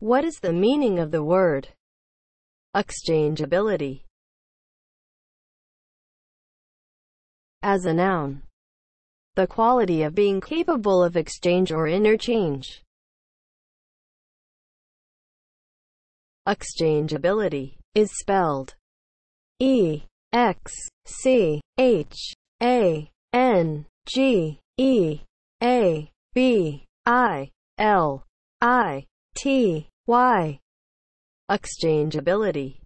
What is the meaning of the word exchangeability? As a noun, the quality of being capable of exchange or interchange. Exchangeability is spelled E X C H A N G E A B I L I T. Y. Exchangeability